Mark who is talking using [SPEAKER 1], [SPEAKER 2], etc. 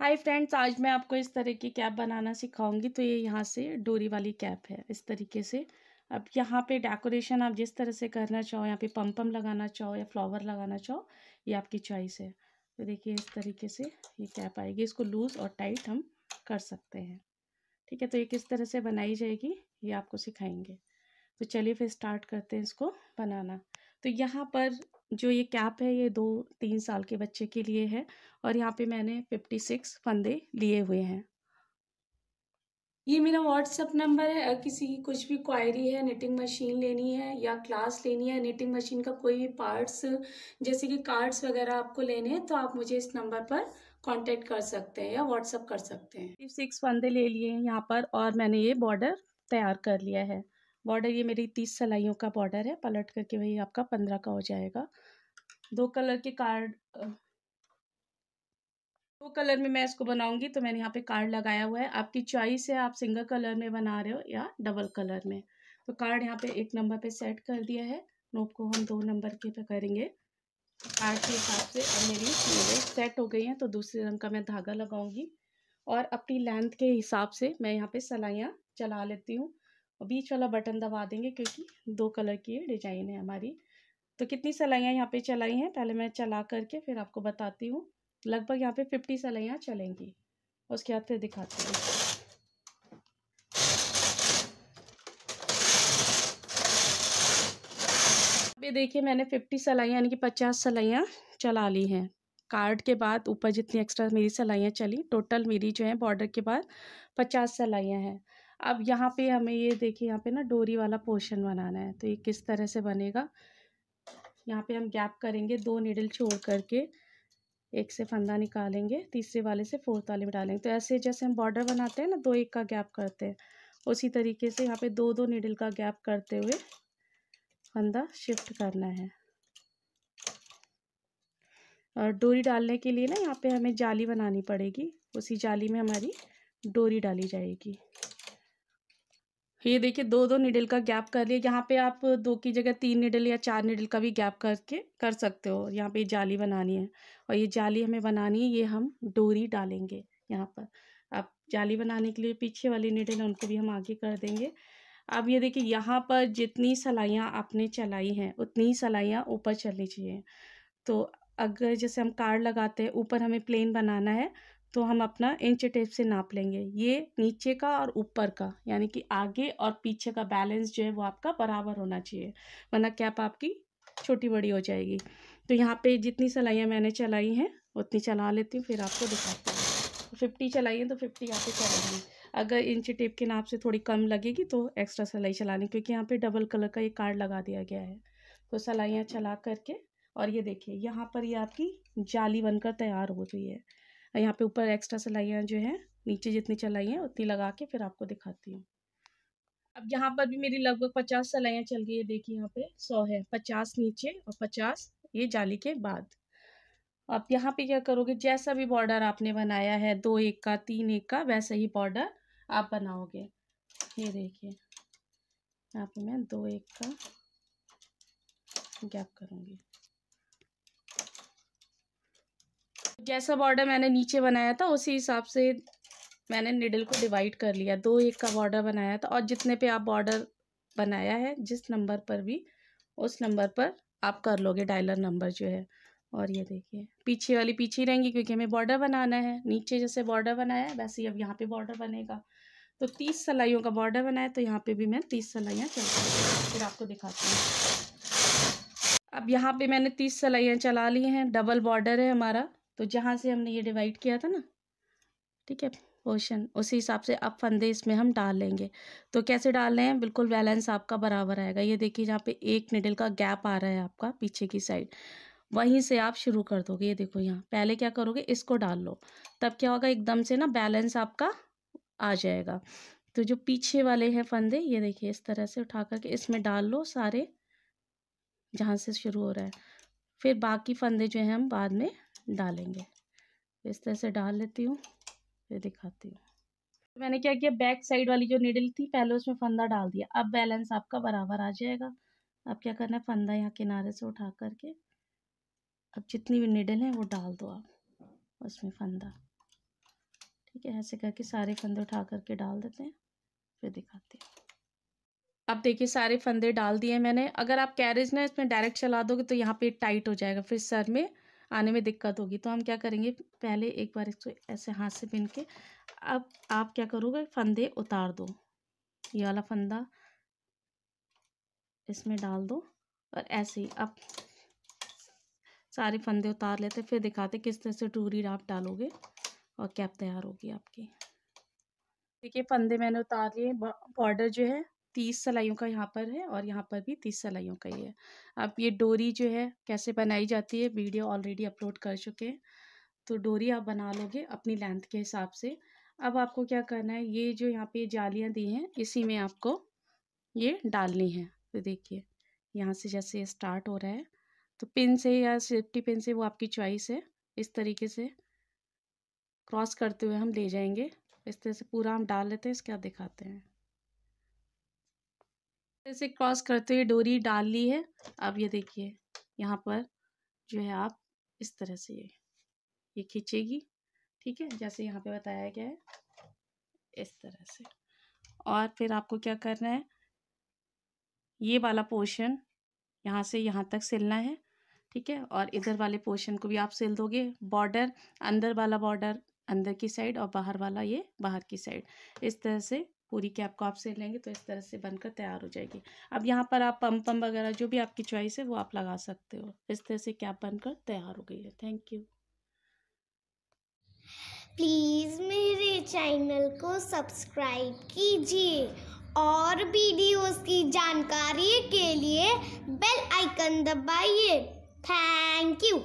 [SPEAKER 1] hi friends आज मैं आपको इस तरह की कैप बनाना सिखाऊंगी तो ये यहाँ से डोरी वाली कैप है इस तरीके से अब यहाँ पे डेकोरेशन आप जिस तरह से करना चाहो यहाँ पे पम पम लगाना चाहो या फ्लावर लगाना चाहो ये आपकी चॉइस है तो देखिए इस तरीके से ये कैप आएगी इसको लूज़ और टाइट हम कर सकते हैं ठीक है तो ये किस तरह से बनाई जाएगी ये आपको सिखाएंगे तो चलिए फिर स्टार्ट करते हैं इसको बनाना तो यहाँ पर जो ये कैप है ये दो तीन साल के बच्चे के लिए है और यहाँ पे मैंने फिफ्टी सिक्स फंदे लिए हुए हैं ये मेरा व्हाट्सअप नंबर है किसी की कुछ भी क्वायरी है निटिंग मशीन लेनी है या क्लास लेनी है निटिंग मशीन का कोई भी पार्ट्स जैसे कि कार्ड्स वगैरह आपको लेने हैं तो आप मुझे इस नंबर पर कांटेक्ट कर सकते हैं या व्हाट्सअप कर सकते हैं सिक्स फंदे ले लिए हैं यहाँ पर और मैंने ये बॉर्डर तैयार कर लिया है बॉर्डर ये मेरी तीस सलाइयों का बॉर्डर है पलट करके वही आपका पंद्रह का हो जाएगा दो कलर के कार्ड दो कलर में मैं इसको बनाऊंगी तो मैंने यहाँ पे कार्ड लगाया हुआ है आपकी चॉइस है आप सिंगल कलर में बना रहे हो या डबल कलर में तो कार्ड यहाँ पे एक नंबर पे सेट कर दिया है नोट को हम दो नंबर के पे करेंगे कार्ड के हिसाब से अब मेरी मेरे सेट हो गई हैं तो दूसरे रंग का मैं धागा लगाऊंगी और अपनी लेंथ के हिसाब से मैं यहाँ पे सलाइयाँ चला लेती हूँ और बीच वाला बटन दबा देंगे क्योंकि दो कलर की डिजाइन है हमारी तो कितनी सलाइयाँ यहाँ पे चलाई हैं पहले मैं चला करके फिर आपको बताती हूँ लगभग यहाँ पे फिफ्टी सलाइयाँ चलेंगी उसके बाद फिर दिखाती हूँ अभी देखिए मैंने फिफ्टी सलाइयाँ यानी कि पचास सलाइयाँ चला ली हैं कार्ड के बाद ऊपर जितनी एक्स्ट्रा मेरी सलाइयाँ चली टोटल मेरी जो है बॉर्डर के बाद पचास सलाइयाँ हैं अब यहाँ पे हमें ये देखिए यहाँ पे ना डोरी वाला पोर्शन बनाना है तो ये किस तरह से बनेगा यहाँ पे हम गैप करेंगे दो निडल छोड़ करके एक से फंदा निकालेंगे तीसरे वाले से फोर्थ वाले में डालेंगे तो ऐसे जैसे हम बॉर्डर बनाते हैं ना दो एक का गैप करते हैं उसी तरीके से यहाँ पे दो दो निडल का गैप करते हुए फंदा शिफ्ट करना है और डोरी डालने के लिए ना यहाँ पे हमें जाली बनानी पड़ेगी उसी जाली में हमारी डोरी डाली जाएगी ये देखिए दो दो निडल का गैप कर लिए यहाँ पे आप दो की जगह तीन निडल या चार निडल का भी गैप करके कर सकते हो यहाँ पे ये जाली बनानी है और ये जाली हमें बनानी है ये हम डोरी डालेंगे यहाँ पर अब जाली बनाने के लिए पीछे वाली निडल है उनको भी हम आगे कर देंगे अब ये देखिए यहाँ पर जितनी सलाइयाँ आपने चलाई हैं उतनी ही सलाइयाँ ऊपर चलनी चाहिए तो अगर जैसे हम कार्ड लगाते हैं ऊपर हमें प्लेन बनाना है तो हम अपना इंच टेप से नाप लेंगे ये नीचे का और ऊपर का यानी कि आगे और पीछे का बैलेंस जो है वो आपका बराबर होना चाहिए वरना कैप आपकी छोटी बड़ी हो जाएगी तो यहाँ पे जितनी सिलाइयाँ मैंने चलाई हैं उतनी चला लेती हूँ फिर आपको दिखाती हूँ तो फिफ्टी चलाइए तो फिफ्टी यहाँ पे चलेंगी अगर इंच टेप के नाप से थोड़ी कम लगेगी तो एक्स्ट्रा चला लें क्योंकि यहाँ पे डबल कलर का ये कार्ड लगा दिया गया है तो सलाइयाँ चला करके और ये देखिए यहाँ पर ये आपकी जाली बनकर तैयार हो रही है यहाँ पे ऊपर एक्स्ट्रा सिलाइयाँ जो है नीचे जितनी चलाई हैं उतनी लगा के फिर आपको दिखाती हूँ अब यहाँ पर भी मेरी लगभग पचास सिलाइयाँ चल गई है देखिए यहाँ पे सौ है पचास नीचे और पचास ये जाली के बाद आप यहाँ पे क्या करोगे जैसा भी बॉर्डर आपने बनाया है दो एक का तीन एक का वैसा ही बॉर्डर आप बनाओगे ये देखिए यहाँ पे मैं दो एक का गैप करूँगी जैसा बॉर्डर मैंने नीचे बनाया था उसी हिसाब से मैंने निडल को डिवाइड कर लिया दो एक का बॉर्डर बनाया था और जितने पे आप बॉर्डर बनाया है जिस नंबर पर भी उस नंबर पर आप कर लोगे डायलर नंबर जो है और ये देखिए पीछे वाली पीछे रहेंगी क्योंकि हमें बॉर्डर बनाना है नीचे जैसे बॉर्डर बनाया है वैसे ही अब यहाँ पे बॉर्डर बनेगा तो तीस सलाइयों का बॉर्डर बनाया तो यहाँ पे भी मैं तीस सलाइयाँ चलती फिर आपको दिखाती हूँ अब यहाँ पे मैंने तीस सलाइयाँ चला ली हैं डबल बॉर्डर है हमारा तो जहाँ से हमने ये डिवाइड किया था ना ठीक है पोर्शन उसी हिसाब से अब फंदे इसमें हम डाल लेंगे तो कैसे डाल रहे हैं बिल्कुल बैलेंस आपका बराबर आएगा ये देखिए जहाँ पे एक निडल का गैप आ रहा है आपका पीछे की साइड वहीं से आप शुरू कर दोगे ये देखो यहाँ पहले क्या करोगे इसको डाल लो तब क्या होगा एकदम से ना बैलेंस आपका आ जाएगा तो जो पीछे वाले हैं फंदे ये देखिए इस तरह से उठा करके इसमें डाल लो सारे जहाँ से शुरू हो रहा है फिर बाकी फंदे जो हैं हम बाद में डालेंगे तो इस तरह से डाल लेती हूँ फिर दिखाती हूँ मैंने क्या किया बैक साइड वाली जो निडल थी पहले उसमें फंदा डाल दिया अब बैलेंस आपका बराबर आ जाएगा अब क्या करना है फंदा यहाँ किनारे से उठा करके अब जितनी भी निडल है वो डाल दो आप उसमें फंदा ठीक है ऐसे करके सारे फंदे उठा करके डाल देते हैं फिर दिखाते हैं अब देखिए सारे फंदे डाल दिए मैंने अगर आप कैरेज ना इसमें डायरेक्ट चला दोगे तो यहाँ पे टाइट हो जाएगा फिर सर में आने में दिक्कत होगी तो हम क्या करेंगे पहले एक बार इसको ऐसे हाथ से बिन के अब आप क्या करोगे फंदे उतार दो ये वाला फंदा इसमें डाल दो और ऐसे ही अब सारे फंदे उतार लेते फिर दिखाते किस तरह से टूरी आप डालोगे और कैप तैयार होगी आपकी देखिए फंदे मैंने उतार लिए बॉर्डर जो है तीस सलाइयों का यहाँ पर है और यहाँ पर भी तीस सलाइयों का ही है अब ये डोरी जो है कैसे बनाई जाती है वीडियो ऑलरेडी अपलोड कर चुके हैं तो डोरी आप बना लोगे अपनी लेंथ के हिसाब से अब आपको क्या करना है ये जो यहाँ पे जालियाँ दी हैं इसी में आपको ये डालनी है तो देखिए यहाँ से जैसे स्टार्ट हो रहा है तो पिन से या सेफ्टी पिन से वो आपकी चॉइस है इस तरीके से क्रॉस करते हुए हम ले जाएंगे इस तरह से पूरा हम डाल लेते हैं इसके बाद दिखाते हैं फिर से क्रॉस करते हुए डोरी डाल ली है अब ये देखिए यहाँ पर जो है आप इस तरह से ये ये खींचेगी ठीक है जैसे यहाँ पे बताया गया है इस तरह से और फिर आपको क्या करना है ये वाला पोर्शन यहाँ से यहाँ तक सिलना है ठीक है और इधर वाले पोर्शन को भी आप सिल दोगे बॉर्डर अंदर वाला बॉर्डर अंदर की साइड और बाहर वाला ये बाहर की साइड इस तरह से पूरी कैप को आप से लेंगे तो इस तरह से बनकर तैयार हो जाएगी अब यहाँ पर आप पम पम वगैरह जो भी आपकी चॉइस है वो आप लगा सकते हो इस तरह से कैप बनकर तैयार हो गई है थैंक यू प्लीज़ मेरे चैनल को सब्सक्राइब कीजिए और वीडियोस की जानकारी के लिए बेल आइकन दबाइए थैंक यू